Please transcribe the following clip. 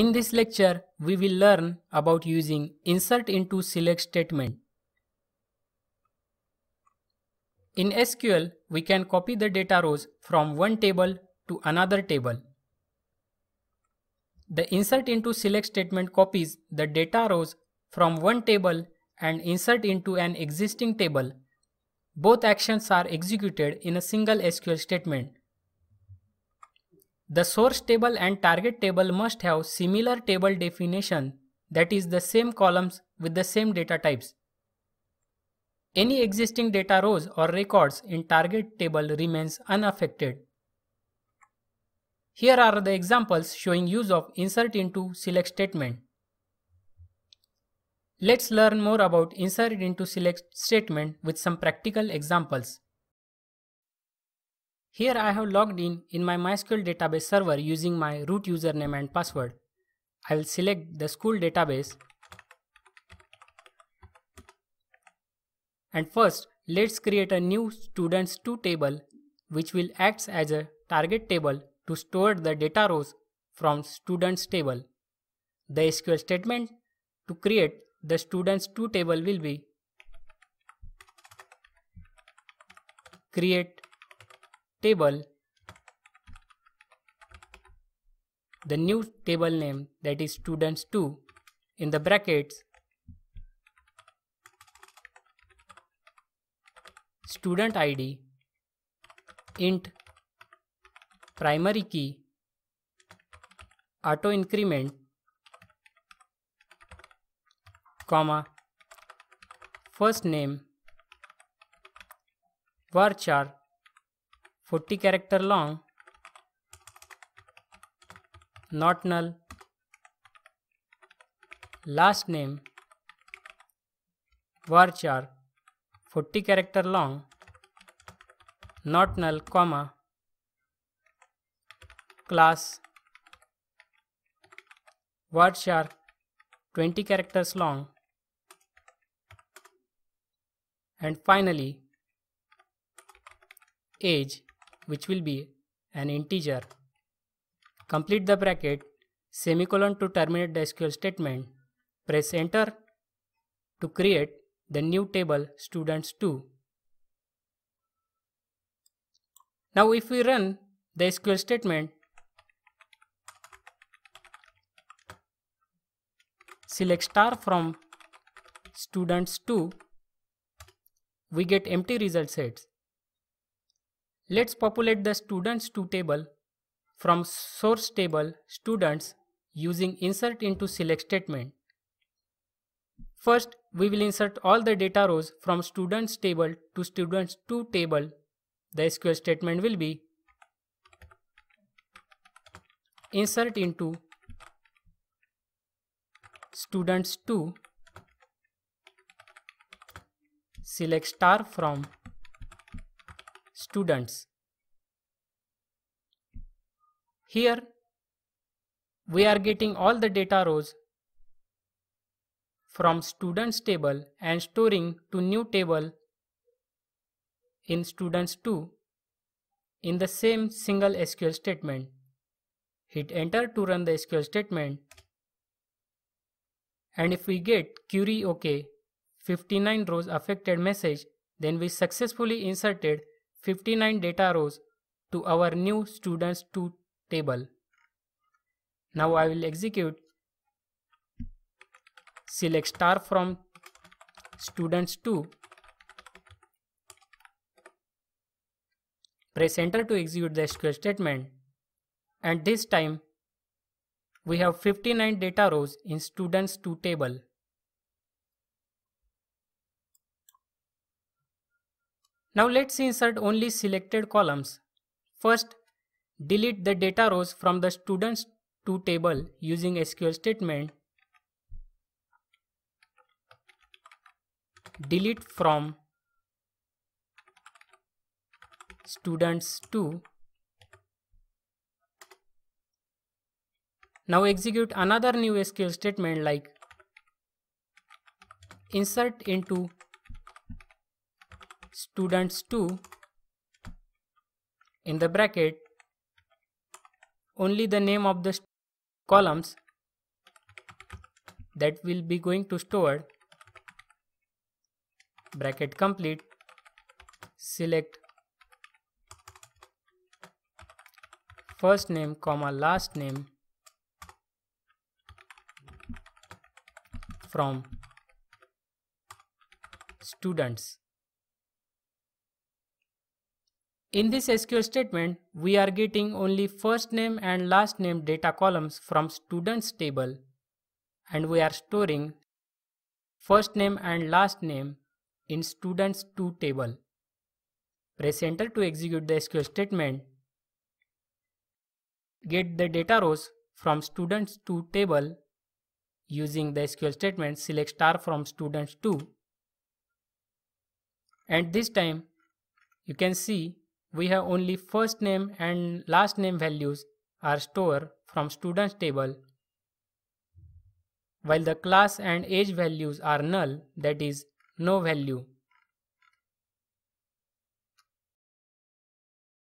In this lecture, we will learn about using insert into select statement. In SQL, we can copy the data rows from one table to another table. The insert into select statement copies the data rows from one table and insert into an existing table. Both actions are executed in a single SQL statement. The source table and target table must have similar table definition that is the same columns with the same data types. Any existing data rows or records in target table remains unaffected. Here are the examples showing use of insert into select statement. Let's learn more about insert into select statement with some practical examples. Here I have logged in in my MySQL database server using my root username and password. I will select the school database and first let's create a new students2 table which will act as a target table to store the data rows from students table. The SQL statement to create the students2 table will be create table the new table name that is students2 in the brackets student id int primary key auto increment comma first name varchar 40 character long not null last name varchar 40 character long not null comma class varchar 20 characters long and finally age which will be an integer. Complete the bracket, semicolon to terminate the SQL statement. Press enter to create the new table students2. Now if we run the SQL statement, select star from students2, we get empty result sets. Let's populate the students to table from source table students using insert into select statement. First, we will insert all the data rows from students table to students to table. The SQL statement will be insert into students to select star from students. Here we are getting all the data rows from students table and storing to new table in students 2 in the same single SQL statement. Hit enter to run the SQL statement and if we get query OK 59 rows affected message then we successfully inserted 59 data rows to our new students to table. Now I will execute select star from students to press enter to execute the SQL statement and this time we have 59 data rows in students to table. Now let's insert only selected columns. First, delete the data rows from the students to table using SQL statement. Delete from students to. Now execute another new SQL statement like insert into students2 in the bracket only the name of the columns that will be going to store bracket complete select first name comma last name from students In this SQL statement, we are getting only first name and last name data columns from students table and we are storing first name and last name in students2 table. Press enter to execute the SQL statement. Get the data rows from students2 table using the SQL statement select star from students2 and this time you can see we have only first name and last name values are stored from students table while the class and age values are null that is no value